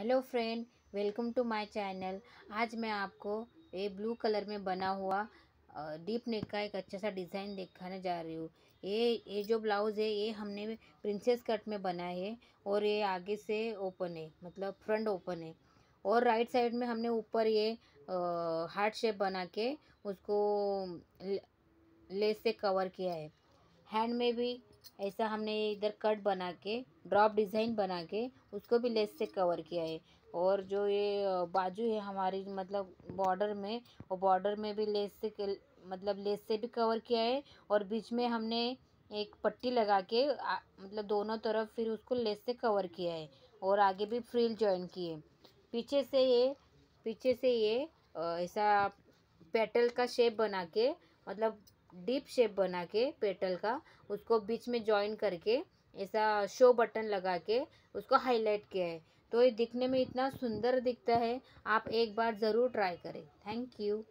hello friend welcome to my channel आज मैं आपको ये ब्लू कलर में बना हुआ डीप नेक का एक अच्छा सा डिज़ाइन दिखाने जा रही हूँ ये ये जो ब्लाउज़ है ये हमने प्रिंसेस कट में बना है और ये आगे से ओपन है मतलब फ्रंट ओपन है और राइट साइड में हमने ऊपर ये हार्ट शेप बना के उसको लेस से कवर किया है हैंड में भी ऐसा हमने इधर कट बना के ड्रॉप डिज़ाइन बना के उसको भी लेस से कवर किया है और जो ये बाजू है हमारी मतलब बॉर्डर में और बॉर्डर में भी लेस से मतलब लेस से भी कवर किया है और बीच में हमने एक पट्टी लगा के आ, मतलब दोनों तरफ फिर उसको लेस से कवर किया है और आगे भी फ्रिल ज्वाइन किए पीछे से ये पीछे से ये ऐसा पेटल का शेप बना के मतलब डीप शेप बना के पेटल का उसको बीच में जॉइन करके ऐसा शो बटन लगा के उसको हाईलाइट किया है तो ये दिखने में इतना सुंदर दिखता है आप एक बार ज़रूर ट्राई करें थैंक यू